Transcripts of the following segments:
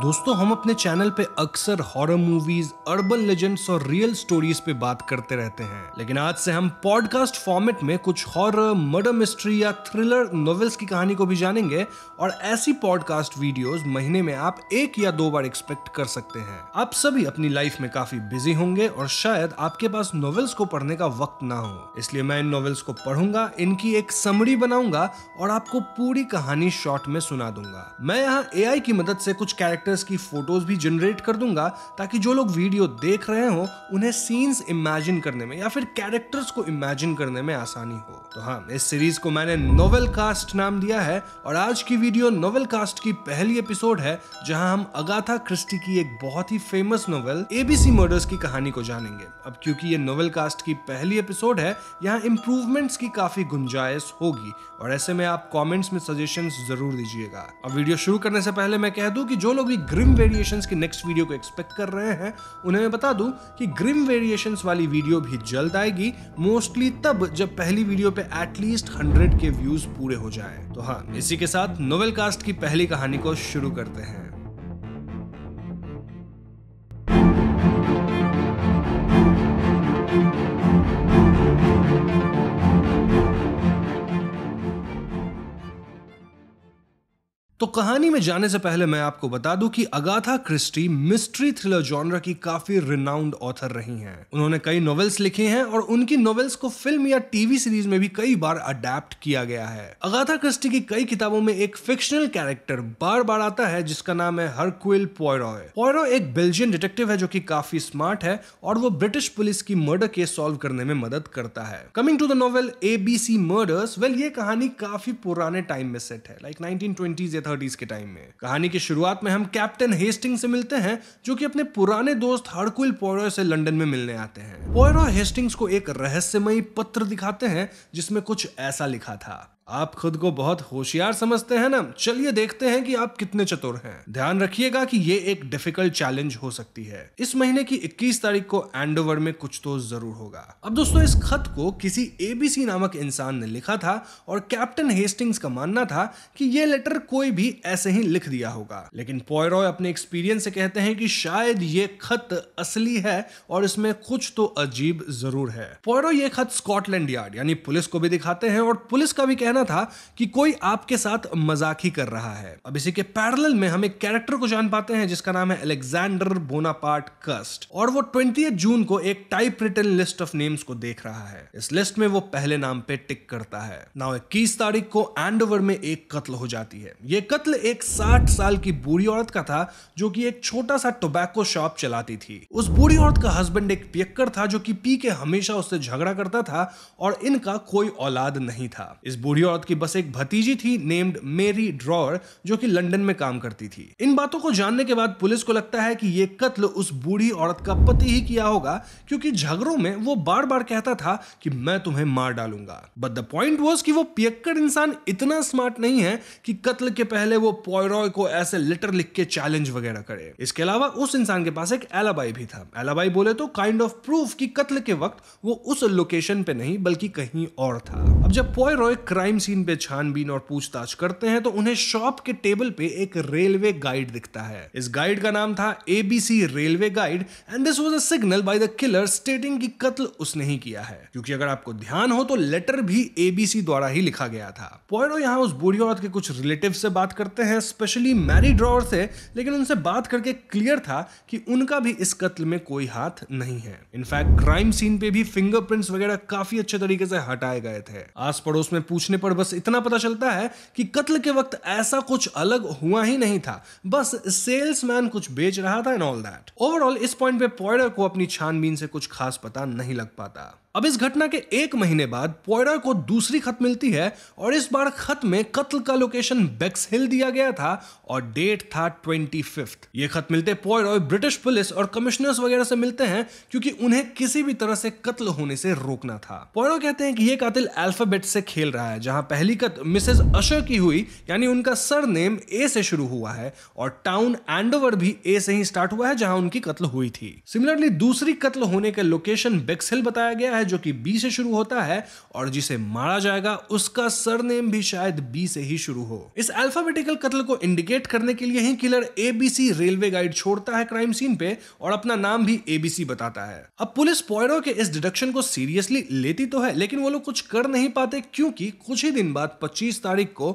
दोस्तों हम अपने चैनल पे अक्सर हॉरर मूवीज अर्बन लेजेंड्स और रियल स्टोरीज पे बात करते रहते हैं लेकिन आज से हम पॉडकास्ट फॉर्मेट में कुछ हॉरर मर्डर मिस्ट्री या थ्रिलर नॉवेल्स की कहानी को भी जानेंगे और ऐसी पॉडकास्ट वीडियोस महीने में आप एक या दो बार एक्सपेक्ट कर सकते हैं आप सभी अपनी लाइफ में काफी बिजी होंगे और शायद आपके पास नॉवेल्स को पढ़ने का वक्त ना हो इसलिए मैं इन नॉवेल्स को पढ़ूंगा इनकी एक समरी बनाऊंगा और आपको पूरी कहानी शॉर्ट में सुना दूंगा मैं यहाँ ए की मदद से कुछ कैरेक्टर कैरेक्टर्स की फोटोज भी जनरेट कर दूंगा ताकि जो लोग वीडियो देख रहे हो उन्हें सीन्स इमेजिन करने में या फिर कैरेक्टर्स को इमेजिन करने में आसानी हो तो हाँ इस सीरीज को मैंने नोवेल कास्ट नाम दिया है और आज की वीडियो नोवेल कास्ट की पहली एपिसोड है जहां हम अगाथा क्रिस्टी की एक बहुत ही फेमस नोवेल एबीसी मर्डर्स की कहानी को जानेंगे अब क्योंकि ये नोवेल कास्ट की पहली एपिसोड है यहाँ इम्प्रूवमेंट्स की काफी गुंजाइश होगी और ऐसे में आप कमेंट्स में सजेशंस जरूर दीजिएगा अब वीडियो शुरू करने से पहले मैं कह दूं कि जो लोग ग्रिम वेरिएशंस की नेक्स्ट वीडियो को एक्सपेक्ट कर रहे हैं उन्हें मैं बता दूं कि ग्रिम वेरिएशंस वाली वीडियो भी जल्द आएगी मोस्टली तब जब पहली वीडियो पे एटलीस्ट हंड्रेड के व्यूज पूरे हो जाए तो हाँ इसी के साथ नोवेल कास्ट की पहली कहानी को शुरू करते हैं तो कहानी में जाने से पहले मैं आपको बता दूं कि Agatha Christie mystery thriller genre की काफी रिनाउंड ऑथर रही हैं। उन्होंने कई नॉवेल्स लिखे हैं और उनकी नॉवेल्स को फिल्म या टीवी सीरीज में भी कई बार अडेप्ट किया गया है अगाथा क्रिस्टी की कई किताबों में एक फिक्शनल कैरेक्टर बार बार आता है जिसका नाम है हरकुल पोयरो पोयरो एक बेल्जियन डिटेक्टिव है जो की काफी स्मार्ट है और वो ब्रिटिश पुलिस की मर्डर केस सॉल्व करने में मदद करता है coming to the novel A B C murders well ये कहानी काफी पुराने टाइम में सेट है लाइक नाइनटीन थर्टीज के टाइम में कहानी की शुरुआत में हम कैप्टन हेस्टिंग से मिलते हैं जो कि अपने पुराने दोस्त हरकुल पोयरो से लंदन में मिलने आते हैं पोयरो हेस्टिंग्स को एक रहस्यमयी पत्र दिखाते हैं जिसमें कुछ ऐसा लिखा था आप खुद को बहुत होशियार समझते हैं ना चलिए देखते हैं कि आप कितने चतुर हैं ध्यान रखिएगा कि ये एक डिफिकल्ट चैलेंज हो सकती है इस महीने की 21 तारीख को एंडोवर में कुछ तो जरूर होगा अब दोस्तों इस खत को किसी एबीसी नामक इंसान ने लिखा था और कैप्टन हेस्टिंग्स का मानना था कि ये लेटर कोई भी ऐसे ही लिख दिया होगा लेकिन पॉयरॉय अपने एक्सपीरियंस से कहते हैं कि शायद ये खत असली है और इसमें कुछ तो अजीब जरूर है पॉयरो ये खत स्कॉटलैंड यार्ड यानी पुलिस को भी दिखाते हैं और पुलिस का भी कहना कहना था कि कोई आपके साथ मजाक ही कर रहा है अब इसी के पैरल में हम एक कैरेक्टर को जान पाते हैं जिसका नाम है अलेक्जेंडर बोनापार्ट कस्ट और वो ट्वेंटी जून को एक typewritten list of names को देख रहा है इस लिस्ट में वो पहले नाम पे टिक करता है नाउ इक्कीस तारीख को एंडोवर में एक कत्ल हो जाती है ये कत्ल एक साठ साल की बूढ़ी औरत का था जो कि एक छोटा सा टोबैको शॉप चलाती थी उस बूढ़ी औरत का हस्बैंड एक पियक्कर था जो कि पी के हमेशा उससे झगड़ा करता था और इनका कोई औलाद नहीं था इस बूढ़ी न्यूयॉर्क की बस एक भतीजी थी नेम्ड मेरी ड्रॉर जो कि लंदन में काम करती थी इन बातों को जानने के बाद पुलिस को लगता है कि ये कत्ल उस बूढ़ी औरत का पति ही किया होगा क्योंकि झगड़ों में वो बार बार कहता था कि मैं तुम्हें मार डालूंगा बट द पॉइंट वॉज कि वो पियक्कड़ इंसान इतना स्मार्ट नहीं है कि कत्ल के पहले वो पॉयरॉय को ऐसे लेटर लिख के चैलेंज वगैरह करे इसके अलावा उस इंसान के पास एक एलाबाई भी था एलाबाई बोले तो काइंड ऑफ प्रूफ कि कत्ल के वक्त वो उस लोकेशन पे नहीं बल्कि कहीं और था अब जब पॉयरॉय क्राइम क्राइम सीन पे छानबीन और पूछताछ करते हैं तो उन्हें शॉप के टेबल पे एक रेलवे गाइड दिखता है इस गाइड का नाम था ABC railway guide and this was a signal by the killer stating की कत्ल उसने ही किया है क्योंकि अगर आपको ध्यान हो तो लेटर भी एबीसी द्वारा ही लिखा गया था पॉइंट यहाँ उस बुढ़ी औरत के कुछ रिलेटिव से बात करते हैं स्पेशली मैरी ड्रॉवर से लेकिन उनसे बात करके क्लियर था कि उनका भी इस कत्ल में कोई हाथ नहीं है इनफैक्ट क्राइम सीन पे भी फिंगरप्रिंट्स वगैरह काफी अच्छे तरीके से हटाए गए थे आस पड़ोस में पूछने पर पर बस इतना पता चलता है कि कत्ल के वक्त ऐसा कुछ अलग हुआ ही नहीं था बस सेल्समैन कुछ बेच रहा था एंड ऑल दैट ओवरऑल इस पॉइंट पे पॉइडर को अपनी छानबीन से कुछ खास पता नहीं लग पाता अब इस घटना के एक महीने बाद पॉयरा को दूसरी खत मिलती है और इस बार खत में कत्ल का लोकेशन बेक्स हिल दिया गया था और डेट था ट्वेंटी फिफ्थ ये खत मिलते पॉयरा ब्रिटिश पुलिस और कमिश्नर्स वगैरह से मिलते हैं क्योंकि उन्हें किसी भी तरह से कत्ल होने से रोकना था पॉयरा कहते हैं कि ये कातिल अल्फाबेट से खेल रहा है जहां पहली कत मिसेज अशर की हुई यानी उनका नेम ए से शुरू हुआ है और टाउन एंडोवर भी ए से ही स्टार्ट हुआ है जहां उनकी कत्ल हुई थी सिमिलरली दूसरी कत्ल होने का लोकेशन हिल बताया गया है जो कि बी से शुरू होता है और जिसे मारा जाएगा उसका सरनेम भी शायद बी से ही शुरू हो इस अल्फाबेटिकल कत्ल को इंडिकेट करने के लिए ही किलर एबीसी रेलवे गाइड छोड़ता है क्राइम सीन पे और अपना नाम भी एबीसी बताता है अब पुलिस पॉयरो के इस डिडक्शन को सीरियसली लेती तो है लेकिन वो लोग कुछ कर नहीं पाते क्योंकि कुछ ही दिन बाद 25 तारीख को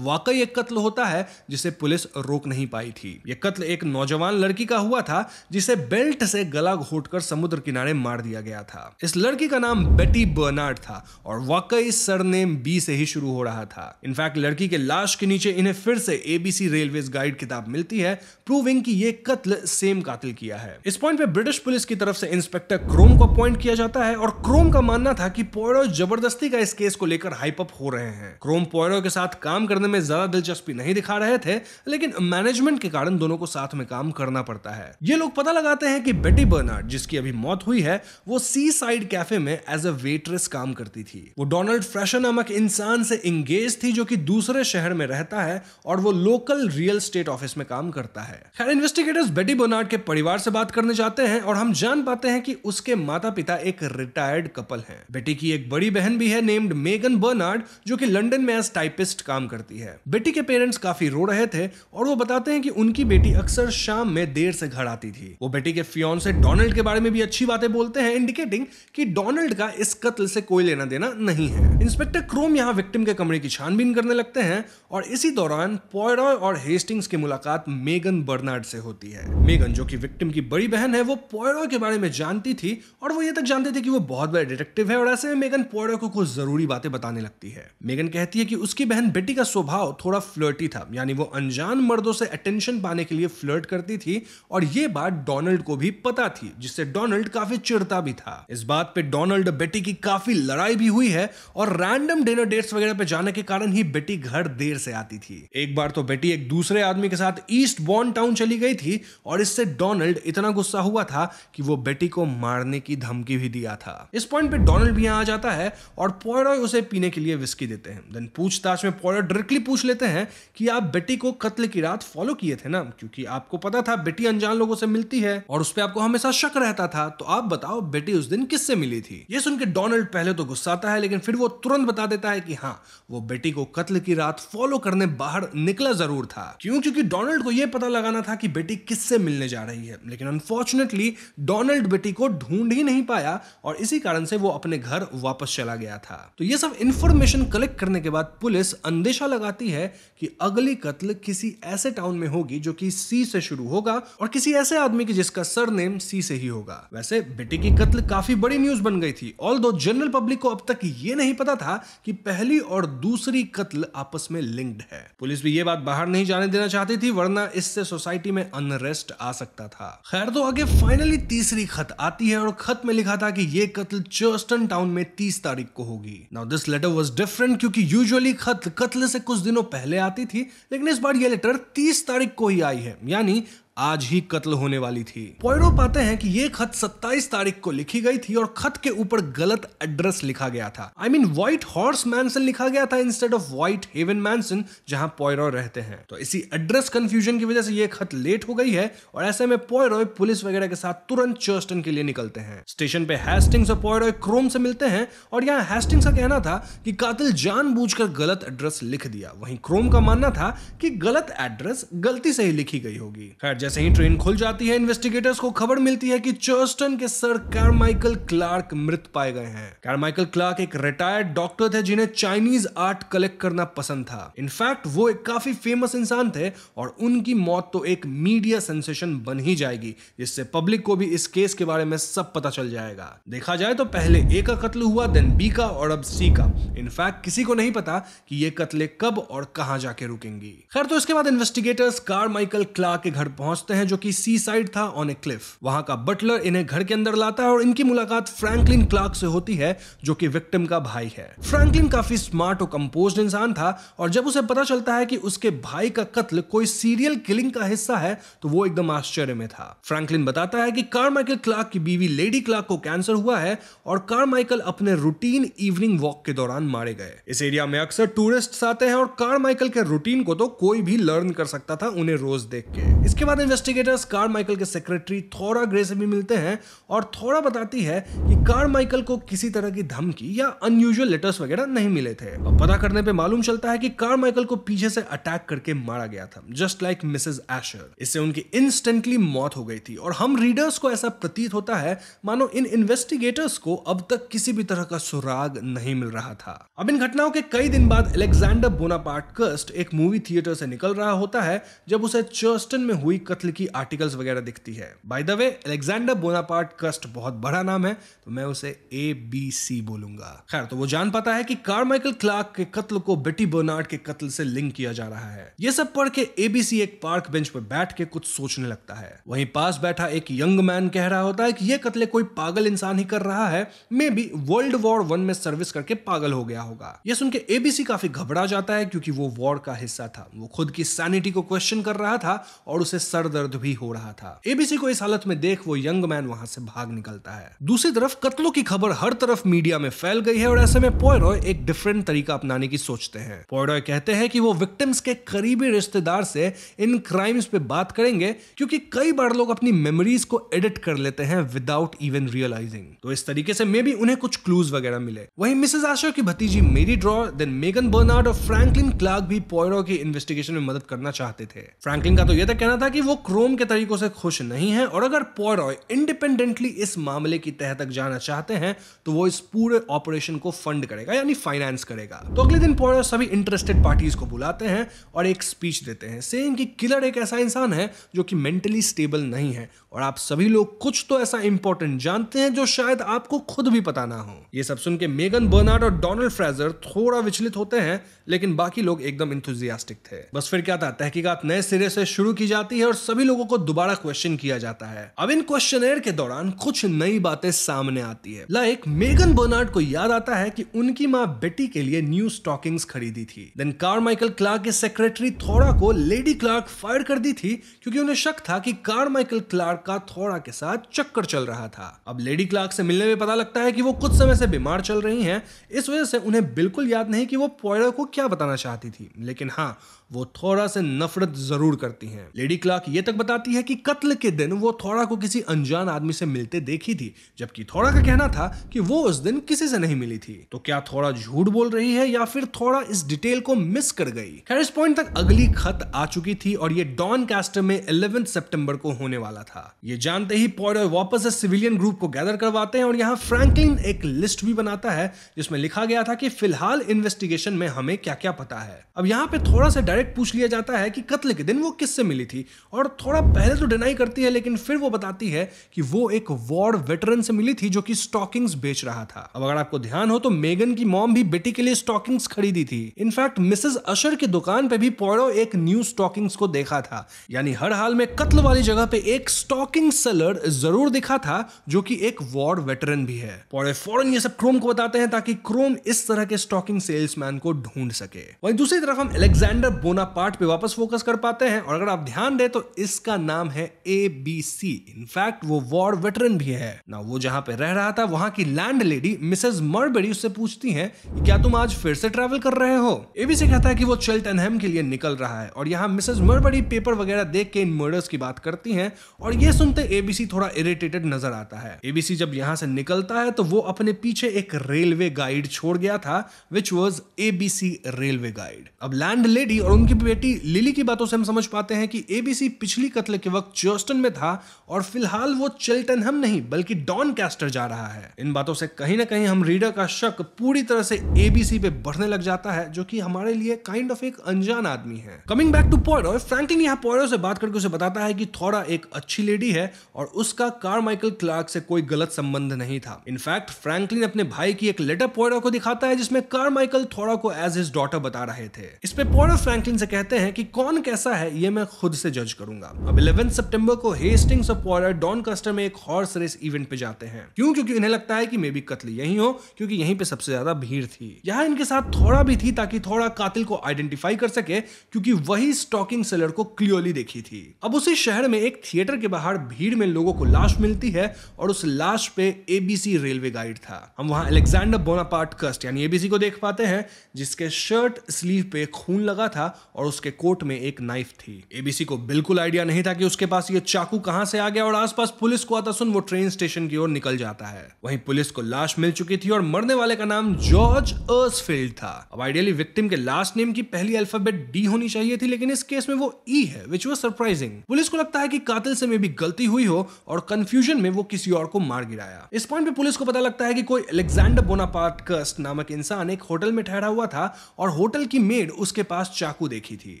वाकई एक कत्ल होता है जिसे पुलिस रोक नहीं पाई थी ये कत्ल एक नौजवान लड़की का हुआ था जिसे बेल्ट से गला घोटकर समुद्र किनारे मार दिया गया था इस लड़की का नाम बेटी बर्नार्ड था और वाकई सरनेम बी से ही शुरू हो रहा था इनफैक्ट लड़की के लाश के नीचे इन्हें फिर से एबीसी रेलवे गाइड किताब मिलती है प्रूविंग कि ये कत्ल सेम कातिल किया है इस पॉइंट पे ब्रिटिश पुलिस की तरफ से इंस्पेक्टर क्रोम को अपॉइंट किया जाता है और क्रोम का मानना था कि पोयरो जबरदस्ती का इस केस को लेकर हाइप अप हो रहे हैं क्रोम पोयरो के साथ काम करने में ज्यादा दिलचस्पी नहीं दिखा रहे थे लेकिन मैनेजमेंट के कारण दोनों को साथ में काम करना पड़ता है ये लोग पता लगाते हैं कि बेटी बर्नार्ड जिसकी अभी मौत हुई है वो सी साइड कैफे में एज अ वेटरेस काम करती थी वो डोनाल्ड फ्रेशर नामक इंसान से इंगेज थी जो कि दूसरे शहर में रहता है और वो लोकल रियल स्टेट ऑफिस में काम करता है खैर इन्वेस्टिगेटर्स बेटी बोनार्ड के परिवार से बात करने जाते हैं और हम जान पाते हैं कि उसके माता पिता एक रिटायर्ड कपल है बेटी की एक बड़ी बहन भी है नेम्ड मेगन बर्नार्ड जो की लंडन में एज टाइपिस्ट काम करती है बेटी के पेरेंट्स काफी रो रहे थे और वो बताते हैं कि उनकी बेटी अक्सर शाम में देर से घर आती थी वो बेटी के फ्योन से डोनाल्ड के बारे में भी अच्छी बातें बोलते हैं इंडिकेटिंग कि डोनाल्ड डोनाल्ड का इस कत्ल से कोई लेना देना नहीं है इंस्पेक्टर क्रोम यहाँ विक्टिम के कमरे की छानबीन करने लगते हैं और इसी दौरान पॉयरॉय और हेस्टिंग्स की मुलाकात मेगन बर्नार्ड से होती है मेगन जो कि विक्टिम की बड़ी बहन है वो पॉयरॉय के बारे में जानती थी और वो ये तक जानते थे कि वो बहुत बड़े डिटेक्टिव है और ऐसे में मेगन पॉयरॉय को कुछ जरूरी बातें बताने लगती है मेगन कहती है कि उसकी बहन बेटी का स्वभाव थोड़ा फ्लर्टी था यानी वो अनजान मर्दों से अटेंशन पाने के लिए फ्लर्ट करती थी और ये बात डोनाल्ड को भी पता थी जिससे डोनाल्ड काफी चिड़ता भी था इस बात पे डोनाल्ड डोनाल्ड बेटी की काफी लड़ाई भी हुई है और रैंडम डिनर डेट्स वगैरह पे जाने के कारण ही बेटी घर देर से आती थी एक बार तो बेटी एक दूसरे आदमी के साथ ईस्ट बॉर्न टाउन चली गई थी और इससे डोनाल्ड इतना गुस्सा हुआ था कि वो बेटी को मारने की धमकी भी दिया था इस पॉइंट पे डोनाल्ड भी यहाँ आ जाता है और पॉयरॉय उसे पीने के लिए विस्की देते हैं देन पूछताछ में पॉयरॉय डायरेक्टली पूछ लेते हैं कि आप बेटी को कत्ल की रात फॉलो किए थे ना क्योंकि आपको पता था बेटी अनजान लोगों से मिलती है और उस पर आपको हमेशा शक रहता था तो आप बताओ बेटी उस दिन किससे मिली थी थी ये सुनकर डोनाल्ड पहले तो गुस्सा आता है लेकिन फिर वो तुरंत बता देता है कि हाँ वो बेटी को कत्ल की रात फॉलो करने बाहर निकला जरूर था क्यों क्योंकि डोनाल्ड को यह पता लगाना था कि बेटी किससे मिलने जा रही है लेकिन अनफॉर्चुनेटली डोनाल्ड बेटी को ढूंढ ही नहीं पाया और इसी कारण से वो अपने घर वापस चला गया था तो ये सब इन्फॉर्मेशन कलेक्ट करने के बाद पुलिस अंदेशा लगाती है कि अगली कत्ल किसी ऐसे टाउन में होगी जो कि सी से शुरू होगा और किसी ऐसे आदमी की जिसका सरनेम सी से ही होगा वैसे बेटी की कत्ल काफी बड़ी न्यूज बन गई गई थी ऑल दो जनरल पब्लिक को अब तक ये नहीं पता था कि पहली और दूसरी कत्ल आपस में लिंक्ड है पुलिस भी ये बात बाहर नहीं जाने देना चाहती थी वरना इससे सोसाइटी में अनरेस्ट आ सकता था खैर तो आगे फाइनली तीसरी खत आती है और खत में लिखा था कि ये कत्ल चर्स्टन टाउन में तीस तारीख को होगी now this letter was different क्योंकि यूजली खत कत्ल से कुछ दिनों पहले आती थी लेकिन इस बार ये लेटर तीस तारीख को ही आई है यानी आज ही कत्ल होने वाली थी पोयरो पाते हैं कि ये खत 27 तारीख को लिखी गई थी और खत के ऊपर गलत एड्रेस लिखा गया था I mean White Horse Mansion लिखा गया था instead of Whitehaven Mansion जहां पोयरो रहते हैं तो इसी एड्रेस कंफ्यूजन की वजह से ये खत लेट हो गई है और ऐसे में पोयरो पुलिस वगैरह के साथ तुरंत चर्स्टन के लिए निकलते हैं स्टेशन पे हैस्टिंग्स और पोयरो क्रोम से मिलते हैं और यहाँ हैस्टिंग्स का कहना था कि कातिल जान गलत एड्रेस लिख दिया वहीं क्रोम का मानना था कि गलत एड्रेस गलती से ही लिखी गई होगी खैर जैसे ही ट्रेन खुल जाती है इन्वेस्टिगेटर्स को खबर मिलती है कि चर्स्टन के सर कार्माइकल क्लार्क मृत पाए गए हैं कार्माइकल क्लार्क एक रिटायर्ड डॉक्टर थे जिन्हें चाइनीज आर्ट कलेक्ट करना पसंद था इनफैक्ट वो एक काफी फेमस इंसान थे और उनकी मौत तो एक मीडिया सेंसेशन बन ही जाएगी जिससे पब्लिक को भी इस केस के बारे में सब पता चल जाएगा देखा जाए तो पहले ए का कत्ल हुआ देन बी का और अब सी का इनफैक्ट किसी को नहीं पता कि ये कत्ले कब और कहां जाके रुकेंगी खैर तो इसके बाद इन्वेस्टिगेटर्स कार माइकल क्लार्क के घर पहुंच पहुंचते हैं जो कि सी साइड था ऑन ए क्लिफ वहां का बटलर इन्हें घर के अंदर लाता है और इनकी मुलाकात फ्रैंकलिन क्लार्क से होती है जो कि विक्टिम का भाई है फ्रैंकलिन काफी स्मार्ट और कंपोज इंसान था और जब उसे पता चलता है कि उसके भाई का कत्ल कोई सीरियल किलिंग का हिस्सा है तो वो एकदम आश्चर्य में था फ्रैंकलिन बताता है कि कार्माइकल क्लार्क की बीवी लेडी क्लार्क को कैंसर हुआ है और कार्माइकल अपने रूटीन इवनिंग वॉक के दौरान मारे गए इस एरिया में अक्सर टूरिस्ट आते हैं और कार्माइकल के रूटीन को तो कोई भी लर्न कर सकता था उन्हें रोज देख के इसके बाद इन्वेस्टिगेटर्स कार माइकल के सेक्रेटरी थोड़ा ग्रे से भी मिलते हैं और थोड़ा बताती है कि कार माइकल को किसी तरह की धमकी या अनयूजुअल लेटर्स वगैरह नहीं मिले थे और पता करने पे मालूम चलता है कि कार माइकल को पीछे से अटैक करके मारा गया था जस्ट लाइक मिसेज एशर इससे उनकी इंस्टेंटली मौत हो गई थी और हम रीडर्स को ऐसा प्रतीत होता है मानो इन इन्वेस्टिगेटर्स को अब तक किसी भी तरह का सुराग नहीं मिल रहा था अब इन घटनाओं के कई दिन बाद अलेक्जेंडर बोनापार्ट कस्ट एक मूवी थिएटर से निकल रहा होता है जब उसे चर्स्टन में हुई कत्ल की आर्टिकल्स वगैरह दिखती है by the way Alexander Bonaparte Cust बहुत बड़ा नाम है तो मैं उसे ए बी सी बोलूंगा खैर तो वो जान पाता है कि कार्माइकल क्लार्क के कत्ल को बेटी बोनार्ड के कत्ल से लिंक किया जा रहा है ये सब पढ़ के एबीसी एक पार्क बेंच पर बैठ के कुछ सोचने लगता है वहीं पास बैठा एक यंग मैन कह रहा होता है कि ये कत्ल कोई पागल इंसान ही कर रहा है maybe world war one में सर्विस करके पागल हो गया होगा ये सुन के एबीसी काफी घबरा जाता है क्योंकि वो वॉर का हिस्सा था वो खुद की सैनिटी को क्वेश्चन कर रहा था और उसे सर दर्द भी हो रहा था एबीसी को इस हालत में देख वो यंग मैन वहां से भाग निकलता है दूसरी तरफ कत्लों की खबर हर तरफ मीडिया में फैल गई है और ऐसे में पोयरॉय एक डिफरेंट तरीका अपनाने की सोचते हैं पोयरॉय कहते हैं कि वो विक्टिम्स के करीबी रिश्तेदार से इन क्राइम्स पे बात करेंगे क्योंकि कई बार लोग अपनी मेमोरीज को एडिट कर लेते हैं विदाउट इवन रियलाइजिंग तो इस तरीके से मे बी उन्हें कुछ क्लूज वगैरह मिले वहीं मिसेज आशा की भतीजी Mary Drower then Megan Barnard और फ्रैंकलिन क्लार्क भी पोयरो की इन्वेस्टिगेशन में मदद करना चाहते थे फ्रैंकलिन का तो यह तक कहना था कि वो क्रोम के तरीकों से खुश नहीं है और अगर पॉयरॉय इंडिपेंडेंटली इस मामले की तह तक जाना चाहते हैं तो वो इस पूरे ऑपरेशन को फंड करेगा यानी फाइनेंस करेगा तो अगले दिन पॉयरॉय सभी इंटरेस्टेड पार्टीज को बुलाते हैं और एक स्पीच देते हैं सेम कि किलर एक ऐसा इंसान है जो कि मेंटली स्टेबल नहीं है और आप सभी लोग कुछ तो ऐसा इंपॉर्टेंट जानते हैं जो शायद आपको खुद भी पता ना हो ये सब सुन के मेगन बर्नार्ड और डोनाल्ड फ्रेजर थोड़ा विचलित होते हैं लेकिन बाकी लोग एकदम इंथुजियास्टिक थे बस फिर क्या था तहकीकात नए सिरे से शुरू की जाती है और सभी लोगों को दोबारा क्वेश्चन किया जाता है अब इन क्वेश्चन के दौरान कुछ नई बातें सामने आती है लाइक मेगन बर्नार्ड को याद आता है कि उनकी माँ बेटी के लिए न्यू स्टॉकिंग खरीदी थी देन कार माइकल क्लार्क के सेक्रेटरी थोड़ा को लेडी क्लार्क फायर कर दी थी क्योंकि उन्हें शक था कि माइकल क्लार्क का थोड़ा के साथ चक्कर चल रहा था अब लेडी क्लार्क से मिलने में पता लगता है कि वो कुछ समय से बीमार चल रही हैं इस वजह से उन्हें बिल्कुल याद नहीं कि वो पॉयडर को क्या बताना चाहती थी लेकिन हाँ वो थोड़ा से नफरत जरूर करती हैं लेडी क्लार्क ये तक बताती है कि कत्ल के दिन वो थोड़ा को किसी अनजान आदमी से मिलते देखी थी जबकि थोड़ा का कहना था कि वो उस दिन किसी से नहीं मिली थी तो क्या थोड़ा झूठ बोल रही है या फिर थोड़ा इस डिटेल को मिस कर गई खैर इस पॉइंट तक अगली खत आ चुकी थी और ये डॉन कैस्टर में इलेवन सेप्टेम्बर को होने वाला था ये जानते ही पॉइडर वापस सिविलियन ग्रुप को गैदर करवाते हैं और यहाँ फ्रैंकलिन एक लिस्ट भी बनाता है जिसमें लिखा गया था कि फिलहाल इन्वेस्टिगेशन में हमें क्या क्या पता है अब यहाँ पे थोड़ा सा डायरेक्ट पूछ लिया जाता है कि कत्ल के दिन वो किससे मिली थी और थोड़ा पहले तो डिनाई करती है लेकिन फिर वो बताती है कि वो एक वॉर वेटरन से मिली थी जो कि स्टॉकिंग्स बेच रहा था अब अगर आपको ध्यान हो तो मेगन की मॉम भी बेटी के लिए स्टॉकिंग्स खरीदी थी इनफैक्ट मिसेज अशर की दुकान पे भी पौड़ो एक न्यू स्टॉकिंग्स को देखा था यानी हर हाल में कत्ल वाली जगह पे एक स्टॉकिंग सेलर जरूर दिखा था जो की एक वॉर वेटरन भी है पौड़े फॉरन ये सब क्रोम को बताते हैं ताकि क्रोम इस तरह के स्टॉकिंग सेल्समैन को ढूंढ सके वही दूसरी तरफ हम एलेक्सेंडर बोनापार्ट पे वापस फोकस कर पाते हैं और अगर आप ध्यान दें तो इसका नाम है ए बी सी इनफैक्ट वो वॉर वेटरन भी है ना वो जहां पे रह रहा था वहां की लैंड लेडी मिसेज मर्बेडी उससे पूछती है कि क्या तुम आज फिर से ट्रेवल कर रहे हो एबीसी कहता है कि वो चेल्टनहेम के लिए निकल रहा है और यहाँ मिसेज मर्बेडी पेपर वगैरह देख के इन मर्डर्स की बात करती है और ये सुनते एबीसी थोड़ा इरिटेटेड नजर आता है एबीसी जब यहाँ से निकलता है तो वो अपने पीछे एक रेलवे गाइड छोड़ गया था which was ABC railway guide अब लैंड लेडी और उनकी बेटी लिली की बातों से हम समझ पाते हैं कि एबीसी पिछली कत्ल के वक्त चर्स्टन में था और फिलहाल वो चिल्टन हम नहीं बल्कि डॉन कैस्टर जा रहा है इन बातों से कहीं ना कहीं हम रीडर का शक पूरी तरह से एबीसी पे बढ़ने लग जाता है जो कि हमारे लिए काइंड ऑफ एक अनजान आदमी है coming back to Poirot Franklin यहाँ पॉयरो से बात करके उसे बताता है कि थोड़ा एक अच्छी लेडी है और उसका कार माइकल क्लार्क से कोई गलत संबंध नहीं था इनफैक्ट फ्रैंकलिन अपने भाई की एक लेटर पॉयरो को दिखाता है जिसमें कार माइकल थोड़ा को एज हिज डॉटर बता रहे थे इस पे पॉयरो फ्रैंकलिन से कहते हैं कि कौन कैसा है ये मैं खुद से जज करूँ करूंगा अब इलेवन सेप्टेम्बर को Hastings of Poirot Doncaster में एक हॉर्स रेस इवेंट पे जाते हैं क्यों क्योंकि इन्हें लगता है कि मे बी कत्ल यही हो क्योंकि यहीं पे सबसे ज्यादा भीड़ थी यहाँ इनके साथ थोड़ा भी थी ताकि थोड़ा कातिल को आइडेंटिफाई कर सके क्योंकि वही स्टॉकिंग सेलर को क्लियरली देखी थी अब उसी शहर में एक थिएटर के बाहर भीड़ में लोगों को लाश मिलती है और उस लाश पे एबीसी रेलवे गाइड था हम वहां अलेक्जेंडर बोनापार्ट कस्ट यानी एबीसी को देख पाते हैं जिसके शर्ट स्लीव पे खून लगा था और उसके कोट में एक नाइफ थी एबीसी को बिल्कुल बिल्कुल आइडिया नहीं था कि उसके पास ये चाकू कहां से आ गया और आसपास पुलिस को आता सुन वो ट्रेन स्टेशन की ओर निकल जाता है वहीं पुलिस को लाश मिल चुकी थी और मरने वाले का नाम जॉर्ज अर्सफील्ड था अब आइडियली विक्टिम के लास्ट नेम की पहली अल्फाबेट डी होनी चाहिए थी लेकिन इस केस में वो ई e है विच वॉज सरप्राइजिंग पुलिस को लगता है की कातिल से मे भी गलती हुई हो और कंफ्यूजन में वो किसी और को मार गिराया इस पॉइंट पे पुलिस को पता लगता है की कोई अलेक्जेंडर बोनापार्ट कस्ट नामक इंसान एक होटल में ठहरा हुआ था और होटल की मेड उसके पास चाकू देखी थी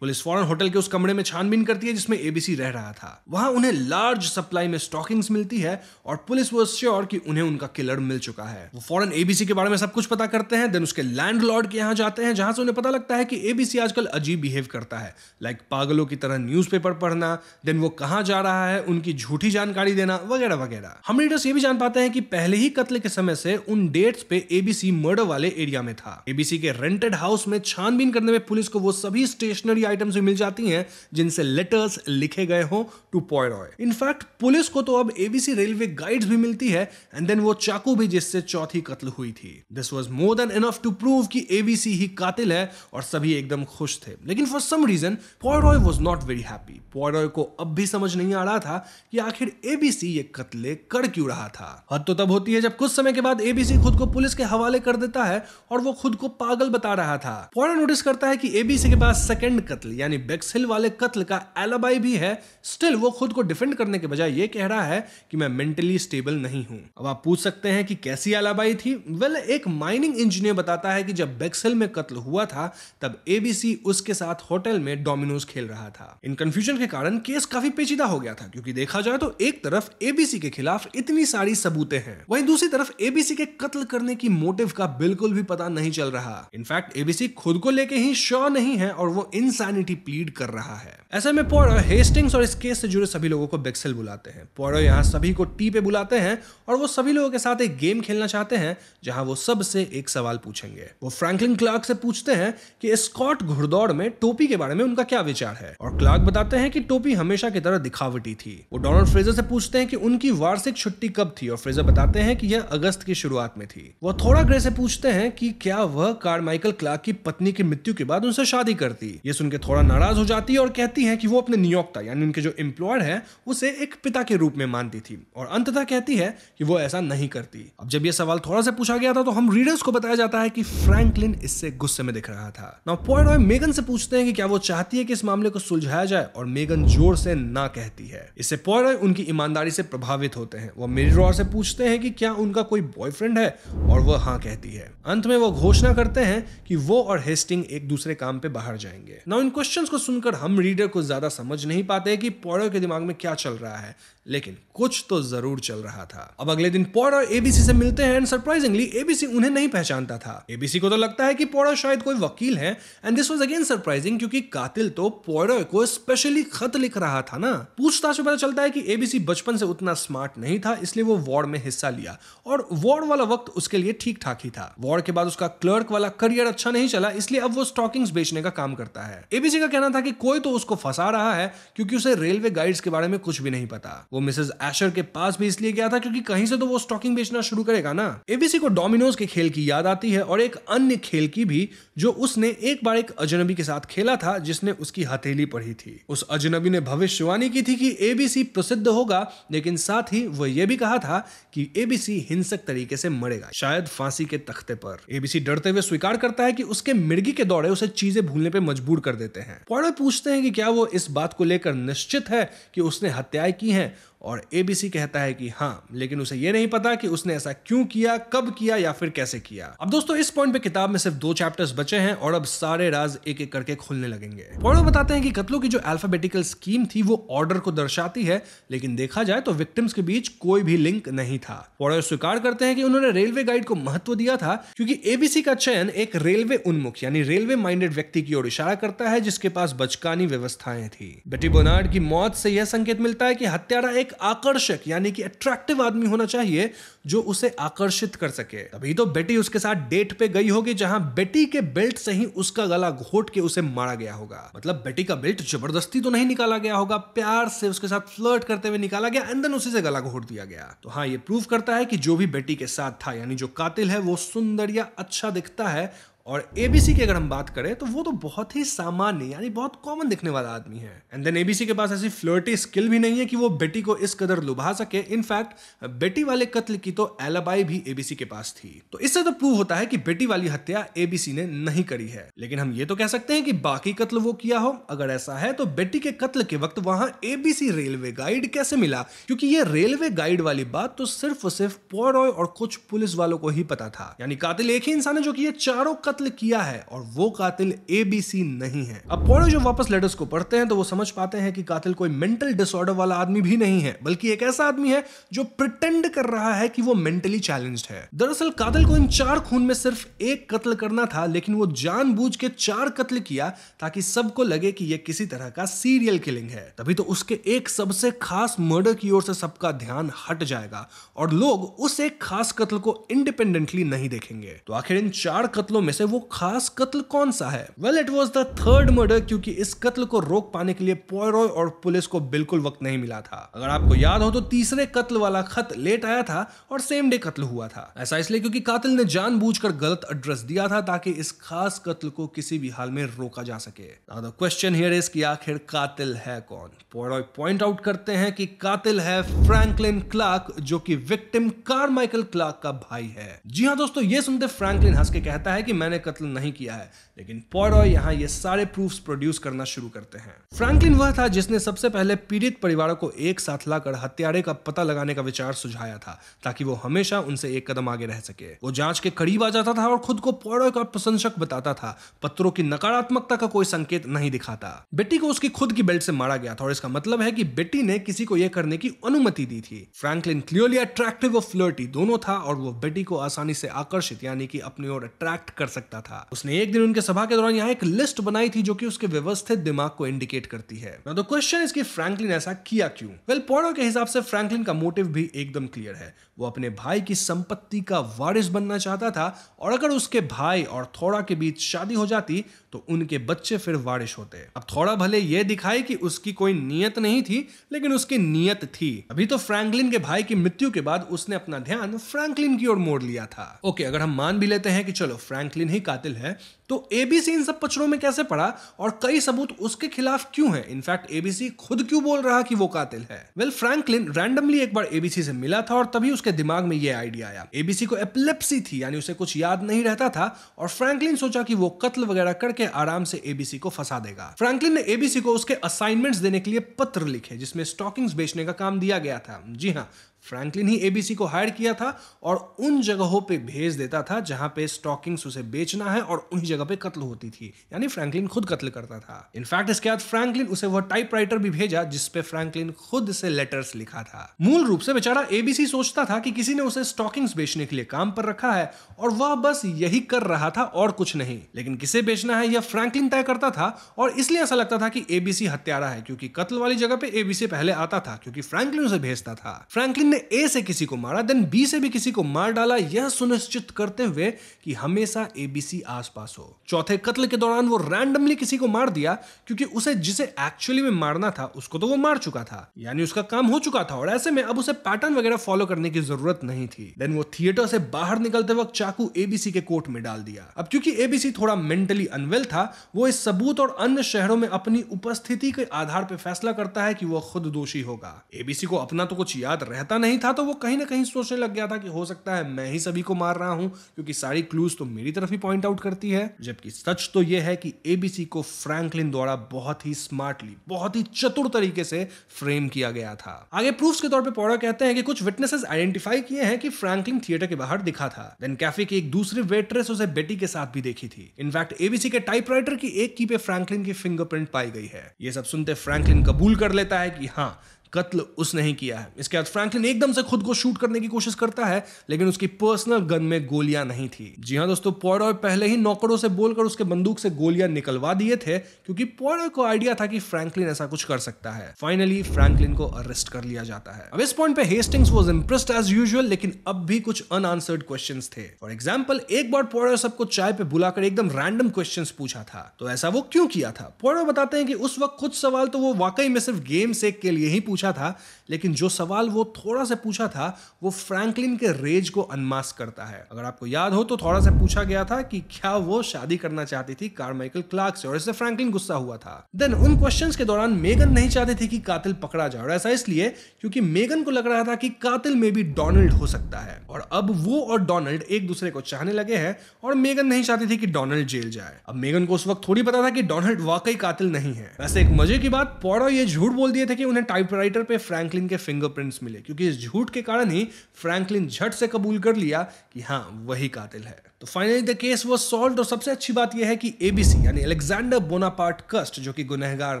पुलिस फौरन होटल के उस कमरे में छानबीन करती है जिसमें में एबीसी रह रहा था वहां उन्हें लार्ज सप्लाई में स्टॉकिंग्स मिलती है और पुलिस वो श्योर कि उन्हें उनका किलर मिल चुका है वो फॉरन एबीसी के बारे में सब कुछ पता करते हैं देन उसके लैंडलॉर्ड के यहाँ जाते हैं जहां से उन्हें पता लगता है कि एबीसी आजकल अजीब बिहेव करता है लाइक like पागलों की तरह न्यूज पढ़ना देन वो कहाँ जा रहा है उनकी झूठी जानकारी देना वगैरह वगैरह हम रीडर्स ये भी जान पाते हैं कि पहले ही कत्ल के समय से उन डेट्स पे एबीसी मर्डर वाले एरिया में था एबीसी के रेंटेड हाउस में छानबीन करने में पुलिस को वो सभी स्टेशनरी आइटम्स भी मिल जाती हैं जिनसे लेटर्स लिखे गए हों टू पोयरॉय इनफैक्ट पुलिस को तो अब एबीसी रेलवे गाइड्स भी मिलती है एंड देन वो चाकू भी जिससे चौथी कत्ल हुई थी this was more than enough to prove की एबीसी ही कातिल है और सभी एकदम खुश थे लेकिन for some reason Poirot was not very happy Poirot को अब भी समझ नहीं आ रहा था कि आखिर एबीसी ये कत्ले कर क्यों रहा था हद तो तब होती है जब कुछ समय के बाद एबीसी खुद को पुलिस के हवाले कर देता है और वो खुद को पागल बता रहा था पोयरॉय नोटिस करता है कि एबीसी के पास सेकेंड कत्ल यानी बेक्सिल वाले कत्ल का एलाबाई बुराई भी है स्टिल वो खुद को डिफेंड करने के बजाय ये कह रहा है कि मैं मेंटली स्टेबल नहीं हूं अब आप पूछ सकते हैं कि कैसी आलाबाई थी वेल well, एक माइनिंग इंजीनियर बताता है कि जब बेक्सल में कत्ल हुआ था तब एबीसी उसके साथ होटल में डोमिनोज खेल रहा था इन कंफ्यूजन के कारण केस काफी पेचीदा हो गया था क्योंकि देखा जाए तो एक तरफ एबीसी के खिलाफ इतनी सारी सबूतें हैं वहीं दूसरी तरफ एबीसी के कत्ल करने की मोटिव का बिल्कुल भी पता नहीं चल रहा इनफैक्ट एबीसी खुद को लेके ही श्योर नहीं है और वो इंसानिटी प्लीड कर रहा है ऐसे में पौड़ा हेस्टिंग्स और इस केस से जुड़े सभी लोगों को बेक्सेल बुलाते हैं पोरो यहाँ सभी को टी पे बुलाते हैं और वो सभी लोगों के साथ एक गेम खेलना चाहते हैं जहां वो सबसे एक सवाल पूछेंगे वो फ्रैंकलिन क्लार्क से पूछते हैं कि स्कॉट घुड़दौड़ में टोपी के बारे में उनका क्या विचार है और क्लार्क बताते हैं कि टोपी हमेशा की तरह दिखावटी थी वो डोनाल्ड फ्रेजर से पूछते हैं कि उनकी वार्षिक छुट्टी कब थी और फ्रेजर बताते हैं कि यह अगस्त की शुरुआत में थी वो थोड़ा ग्रे से पूछते हैं कि क्या वह कार माइकल क्लार्क की पत्नी की मृत्यु के बाद उनसे शादी करती ये सुनकर थोड़ा नाराज हो जाती है और कहती है कि वो अपने नियोक्ता यानी उनके जो एम्प्लॉयर है उसे एक पिता के रूप में मानती थी और अंततः कहती है कि वो ऐसा नहीं करती अब जब ये सवाल थोड़ा सा पूछा गया था तो हम रीडर्स को बताया जाता है कि फ्रैंकलिन इससे गुस्से में दिख रहा था ना पॉइरॉय मेगन से पूछते हैं कि क्या वो चाहती है कि इस मामले को सुलझाया जाए और मेगन जोर से ना कहती है इससे पॉयरॉय उनकी ईमानदारी से प्रभावित होते हैं वो मेरी से पूछते हैं कि क्या उनका कोई बॉयफ्रेंड है और वो हाँ कहती है अंत में वो घोषणा करते हैं कि वो और हेस्टिंग एक दूसरे काम पे बाहर जाएंगे ना इन क्वेश्चंस को सुनकर हम रीडर को ज्यादा समझ समझ नहीं पाते कि पौड़ो के दिमाग में क्या चल रहा है लेकिन कुछ तो जरूर चल रहा था अब अगले दिन पौड़ और एबीसी से मिलते हैं एंड सरप्राइजिंगली एबीसी उन्हें नहीं पहचानता था एबीसी को तो लगता है कि पौड़ो शायद कोई वकील है and this was again surprising क्योंकि कातिल तो पौड़ो को स्पेशली खत लिख रहा था ना पूछताछ में पता चलता है कि एबीसी बचपन से उतना स्मार्ट नहीं था इसलिए वो वार्ड में हिस्सा लिया और वार्ड वाला वक्त उसके लिए ठीक ठाक ही था वार्ड के बाद उसका क्लर्क वाला करियर अच्छा नहीं चला इसलिए अब वो स्टॉकिंग्स बेचने का काम करता है एबीसी का कहना था कि कोई तो उसको फंसा रहा है क्योंकि उसे रेलवे गाइड्स के बारे में कुछ भी नहीं पता वो मिसेज एशर के पास भी इसलिए गया था क्योंकि कहीं से तो वो स्टॉकिंग बेचना शुरू करेगा ना एबीसी को डोमिनोज के खेल की याद आती है और एक अन्य खेल की भी जो उसने एक बार एक अजनबी के साथ खेला था जिसने उसकी हथेली पढ़ी थी उस अजनबी ने भविष्यवाणी की थी कि एबीसी प्रसिद्ध होगा लेकिन साथ ही वह यह भी कहा था कि एबीसी हिंसक तरीके से मरेगा शायद फांसी के तख्ते पर एबीसी डरते हुए स्वीकार करता है कि उसके मिर्गी के दौड़े उसे चीजें भूलने पर मजबूर कर देते हैं पौड़े पूछते हैं कि क्या वो इस बात को लेकर निश्चित है कि उसने हत्याएं की हैं और एबीसी कहता है कि हाँ लेकिन उसे ये नहीं पता कि उसने ऐसा क्यों किया कब किया या फिर कैसे किया अब दोस्तों इस पॉइंट पे किताब में सिर्फ दो चैप्टर्स बचे हैं और अब सारे राज एक एक करके खुलने लगेंगे पॉइंट बताते हैं कि कत्लों की जो अल्फाबेटिकल स्कीम थी वो ऑर्डर को दर्शाती है लेकिन देखा जाए तो विक्टिम्स के बीच कोई भी लिंक नहीं था पॉइंट स्वीकार करते हैं कि उन्होंने रेलवे गाइड को महत्व दिया था क्योंकि एबीसी का चयन एक रेलवे उन्मुख यानी रेलवे माइंडेड व्यक्ति की ओर इशारा करता है जिसके पास बचकानी व्यवस्थाएं थी बेटी बोनार्ड की मौत से यह संकेत मिलता है कि हत्यारा एक आकर्षक यानी कि अट्रैक्टिव आदमी होना चाहिए जो उसे आकर्षित कर सके तभी तो बेटी उसके साथ डेट पे गई होगी जहां बेटी के बेल्ट से ही उसका गला घोट के उसे मारा गया होगा मतलब बेटी का बेल्ट जबरदस्ती तो नहीं निकाला गया होगा प्यार से उसके साथ फ्लर्ट करते हुए निकाला गया एंड देन उसी से गला घोट दिया गया तो हाँ ये प्रूव करता है कि जो भी बेटी के साथ था यानी जो कातिल है वो सुंदर या अच्छा दिखता है और ए की अगर हम बात करें तो वो तो बहुत ही सामान्य यानी बहुत कॉमन दिखने वाला आदमी है एंड देन एबीसी के पास ऐसी फ्लर्टी स्किल भी नहीं है कि वो बेटी को इस कदर लुभा सके इनफैक्ट बेटी वाले कत्ल की तो एलाबाई भी एबीसी के पास थी तो इससे तो प्रूव होता है कि बेटी वाली हत्या एबीसी ने नहीं करी है लेकिन हम ये तो कह सकते हैं कि बाकी कत्ल वो किया हो अगर ऐसा है तो बेटी के कत्ल के वक्त वहां एबीसी रेलवे गाइड कैसे मिला क्योंकि ये रेलवे गाइड वाली बात तो सिर्फ और सिर्फ पोरॉय और कुछ पुलिस वालों को ही पता था यानी कातिल एक ही इंसान है जो कि ये चारों कत्ल किया है और वो कातिल ए बी सी नहीं है अब पोड़ो जब वापस लेटर्स को पढ़ते हैं तो वो समझ पाते हैं कि कातिल कोई मेंटल डिसऑर्डर वाला आदमी भी नहीं है बल्कि एक ऐसा आदमी है जो प्रिटेंड कर रहा है कि वो मेंटली चैलेंज है दरअसल कातिल को इन चार खून में सिर्फ एक कत्ल करना था लेकिन वो जानबूझ के चार कत्ल किया ताकि सबको लगे कि ये किसी तरह का सीरियल किलिंग है तभी तो उसके एक सबसे खास मर्डर की ओर से सबका ध्यान हट जाएगा और लोग उस एक खास कत्ल को इंडिपेंडेंटली नहीं देखेंगे तो आखिर इन चार कत्लों में से से वो खास कत्ल कौन सा है well it was the third murder क्योंकि इस कत्ल को रोक पाने के लिए पोयरॉय और पुलिस को बिल्कुल वक्त नहीं मिला था अगर आपको याद हो तो तीसरे कत्ल वाला खत लेट आया था और सेम डे कत्ल हुआ था ऐसा इसलिए क्योंकि कातिल ने जान गलत एड्रेस दिया था ताकि इस खास कत्ल को किसी भी हाल में रोका जा सके क्वेश्चन हियर इज कि आखिर कातिल है कौन पोयरॉय पॉइंट आउट करते हैं कि कातिल है फ्रैंकलिन क्लार्क जो कि विक्टिम कार्माइकल क्लार्क का भाई है जी हाँ दोस्तों ये सुनते फ्रैंकलिन हंस के कहता है कि मैंने मैंने कत्ल नहीं किया है लेकिन पॉडॉय यहाँ ये सारे प्रूफ्स प्रोड्यूस करना शुरू करते हैं फ्रैंकलिन वह था जिसने सबसे पहले पीड़ित परिवारों को एक साथ लाकर हत्यारे का पता लगाने का विचार सुझाया था ताकि वो हमेशा उनसे एक कदम आगे रह सके वो जांच के करीब आ जाता था और खुद को पॉडॉय का प्रशंसक बताता था पत्रों की नकारात्मकता का कोई संकेत नहीं दिखाता बेटी को उसकी खुद की बेल्ट से मारा गया था और इसका मतलब है की बेटी ने किसी को यह करने की अनुमति दी थी फ्रैंकलिन क्लियोली अट्रैक्टिव और फ्लर्टी दोनों था और वो बेटी को आसानी से आकर्षित यानी कि अपनी ओर अट्रैक्ट कर सकता सकता था उसने एक दिन उनके सभा के दौरान यहाँ एक लिस्ट बनाई थी जो कि उसके व्यवस्थित दिमाग को इंडिकेट करती है ना क्वेश्चन इसकी फ्रैंकलिन ऐसा किया क्यों वेल well, के हिसाब से फ्रैंकलिन का मोटिव भी एकदम क्लियर है वो अपने भाई की संपत्ति का वारिस बनना चाहता था और अगर उसके भाई और थोड़ा के बीच शादी हो जाती तो उनके बच्चे फिर वारिश होते अब थोड़ा भले ये दिखाए कि उसकी कोई नियत नहीं थी लेकिन उसकी नियत थी अभी तो फ्रैंकलिन के भाई की मृत्यु के बाद उसने अपना ध्यान फ्रैंकलिन की ओर मोड़ लिया था ओके अगर हम मान भी लेते हैं कि चलो फ्रैंकलिन ही कातिल है तो एबीसी इन सब पचड़ों में कैसे पड़ा और कई सबूत उसके खिलाफ क्यों है इनफैक्ट एबीसी खुद क्यों बोल रहा कि वो कातिल है वेल फ्रैंकलिन रैंडमली एक बार एबीसी से मिला था और तभी उसके दिमाग में ये आइडिया आया एबीसी को एपलेप्सी थी यानी उसे कुछ याद नहीं रहता था और फ्रैंकलिन सोचा कि वो कत्ल वगैरह करके आराम से एबीसी को फंसा देगा फ्रैंकलिन ने एबीसी को उसके असाइनमेंट्स देने के लिए पत्र लिखे जिसमें स्टॉकिंग्स बेचने का काम दिया गया था जी हाँ फ्रैंकलिन ही एबीसी को हायर किया था और उन जगहों पे भेज देता था जहां पे स्टॉकिंग्स उसे बेचना है और उन्हीं जगह पे कत्ल होती थी यानी फ्रैंकलिन खुद कत्ल करता था इनफैक्ट इसके बाद फ्रैंकलिन उसे वह टाइपराइटर भी भेजा जिसपे फ्रैंकलिन खुद से लेटर्स लिखा था मूल रूप से बेचारा एबीसी सोचता था कि किसी ने उसे स्टॉकिंग्स बेचने के लिए काम पर रखा है और वह बस यही कर रहा था और कुछ नहीं लेकिन किसे बेचना है यह फ्रैंकलिन तय करता था और इसलिए ऐसा लगता था कि एबीसी हत्यारा है क्योंकि कत्ल वाली जगह पे एबीसी पहले आता था क्योंकि फ्रैंकलिन उसे भेजता था फ्रैंकलिन ने ए से किसी को मारा देन बी से भी किसी को मार डाला यह सुनिश्चित करते हुए कि हमेशा एबीसी आसपास हो चौथे कत्ल के दौरान वो रैंडमली किसी को मार दिया क्योंकि उसे जिसे एक्चुअली में मारना था उसको तो वो मार चुका था यानी उसका काम हो चुका था और ऐसे में अब उसे पैटर्न वगैरह फॉलो करने की जरूरत नहीं थी देन वो थिएटर से बाहर निकलते वक्त चाकू एबीसी के कोर्ट में डाल दिया अब क्योंकि एबीसी थोड़ा मेंटली अनवेल था वो इस सबूत और अन्य शहरों में अपनी उपस्थिति के आधार पर फैसला करता है कि वो खुद दोषी होगा एबीसी को अपना तो कुछ याद रहता नहीं था तो वो कहीं ना कहीं सोचने लग गया था कि हो सकता है मैं ही सभी को मार रहा हूं क्योंकि सारी क्लूज तो मेरी तरफ ही पॉइंट आउट करती है जबकि सच तो यह है कि एबीसी को फ्रैंकलिन द्वारा बहुत ही स्मार्टली बहुत ही चतुर तरीके से फ्रेम किया गया था आगे प्रूफ के तौर पर पौड़ा कहते हैं कि कुछ विटनेसेस आइडेंटिफाई किए हैं कि फ्रैंकलिन थिएटर के बाहर दिखा था देन कैफे की एक दूसरी वेट्रेस उसे बेटी के साथ भी देखी थी इनफैक्ट एबीसी के टाइपराइटर की एक की पे फ्रैंकलिन की फिंगरप्रिंट पाई गई है ये सब सुनते फ्रैंकलिन कबूल कर लेता है कि हाँ कत्ल उसने ही किया है इसके बाद फ्रैंकलिन एकदम से खुद को शूट करने की कोशिश करता है लेकिन उसकी पर्सनल गन में गोलियां नहीं थी जी हाँ दोस्तों पॉयडॉय पहले ही नौकरों से बोलकर उसके बंदूक से गोलियां निकलवा दिए थे क्योंकि पॉयडॉय को आइडिया था कि फ्रैंकलिन ऐसा कुछ कर सकता है फाइनली फ्रैंकलिन को अरेस्ट कर लिया जाता है अब इस पॉइंट पे Hastings was impressed as usual लेकिन अब भी कुछ अनआंसर्ड क्वेश्चन थे फॉर एग्जाम्पल एक बार पॉयडॉय सबको चाय पे बुलाकर एकदम रैंडम क्वेश्चन पूछा था तो ऐसा वो क्यों किया था पॉयडॉय बताते हैं कि उस वक्त कुछ सवाल तो वो वाकई में सिर्फ गेम सेक के लिए ही पूछा पूछा था लेकिन जो सवाल वो थोड़ा सा पूछा था वो फ्रैंकलिन के रेज को अनमास्क करता है अगर आपको याद हो तो थोड़ा सा पूछा गया था कि क्या वो शादी करना चाहती थी कार्माइकल क्लार्क से और इससे फ्रैंकलिन गुस्सा हुआ था देन उन क्वेश्चन के दौरान मेगन नहीं चाहती थी कि कातिल पकड़ा जाए और ऐसा इसलिए क्योंकि मेगन को लग रहा था कि कातिल में भी डोनाल्ड हो सकता है और अब वो और डोनाल्ड एक दूसरे को चाहने लगे हैं और मेगन नहीं चाहती थी कि डोनाल्ड जेल जाए अब मेगन को उस वक्त थोड़ी पता था कि डोनाल्ड वाकई कातिल नहीं है वैसे एक मजे की बात पौड़ा ये झूठ बोल दिए थे कि उन्हें टाइप डेटोनेटर पे फ्रैंकलिन के फिंगरप्रिंट्स मिले क्योंकि इस झूठ के कारण ही फ्रैंकलिन झट से कबूल कर लिया कि हाँ वही कातिल है तो फाइनली द केस वो सॉल्व और सबसे अच्छी बात यह है कि एबीसी यानी अलेक्जेंडर बोनापार्ट कस्ट जो कि गुनहगार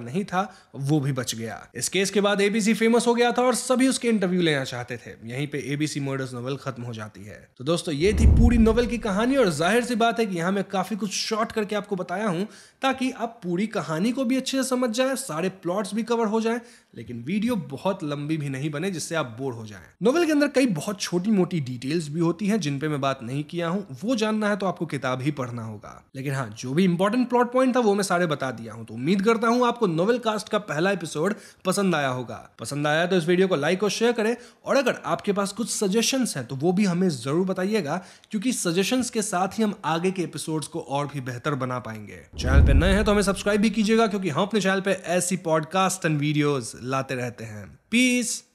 नहीं था वो भी बच गया इस केस के बाद एबीसी फेमस हो गया था और सभी उसके इंटरव्यू लेना चाहते थे यहीं पे एबीसी मर्डर्स नोवेल खत्म हो जाती है तो दोस्तों ये थी पूरी नोवेल की कहानी और जाहिर सी बात है कि यहाँ मैं काफी कुछ शॉर्ट करके आपको बताया हूँ ताकि आप पूरी कहानी को भी अच्छे से समझ जाए सारे प्लॉट्स भी कवर हो जाए लेकिन वीडियो बहुत लंबी भी नहीं बने जिससे आप बोर हो जाएं। नोवेल के अंदर कई बहुत छोटी मोटी डिटेल्स भी होती हैं जिन पे मैं बात नहीं किया हूँ वो जानना है तो आपको किताब ही पढ़ना होगा लेकिन हाँ जो भी इंपॉर्टेंट प्लॉट पॉइंट था वो मैं सारे बता दिया हूँ तो उम्मीद करता हूँ आपको नोवेल कास्ट का पहला एपिसोड पसंद आया होगा पसंद आया तो इस वीडियो को लाइक और शेयर करें और अगर आपके पास कुछ सजेशन है तो वो भी हमें जरूर बताइएगा क्योंकि सजेशन के साथ ही हम आगे के एपिसोड को और भी बेहतर बना पाएंगे चैनल पर नए हैं तो हमें सब्सक्राइब भी कीजिएगा क्योंकि हम अपने चैनल पे ऐसी पॉडकास्ट एंड वीडियोज़ लाते रहते हैं पीस